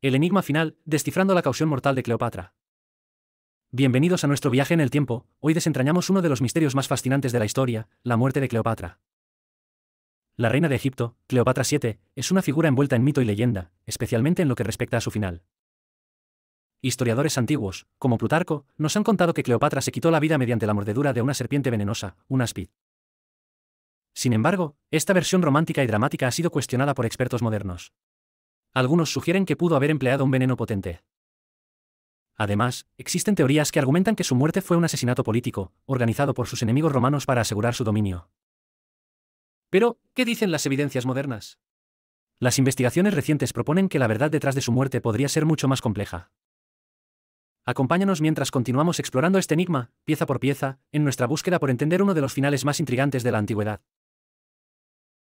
El enigma final, descifrando la caución mortal de Cleopatra. Bienvenidos a nuestro viaje en el tiempo, hoy desentrañamos uno de los misterios más fascinantes de la historia, la muerte de Cleopatra. La reina de Egipto, Cleopatra VII, es una figura envuelta en mito y leyenda, especialmente en lo que respecta a su final. Historiadores antiguos, como Plutarco, nos han contado que Cleopatra se quitó la vida mediante la mordedura de una serpiente venenosa, un áspid. Sin embargo, esta versión romántica y dramática ha sido cuestionada por expertos modernos. Algunos sugieren que pudo haber empleado un veneno potente. Además, existen teorías que argumentan que su muerte fue un asesinato político, organizado por sus enemigos romanos para asegurar su dominio. Pero, ¿qué dicen las evidencias modernas? Las investigaciones recientes proponen que la verdad detrás de su muerte podría ser mucho más compleja. Acompáñanos mientras continuamos explorando este enigma, pieza por pieza, en nuestra búsqueda por entender uno de los finales más intrigantes de la antigüedad.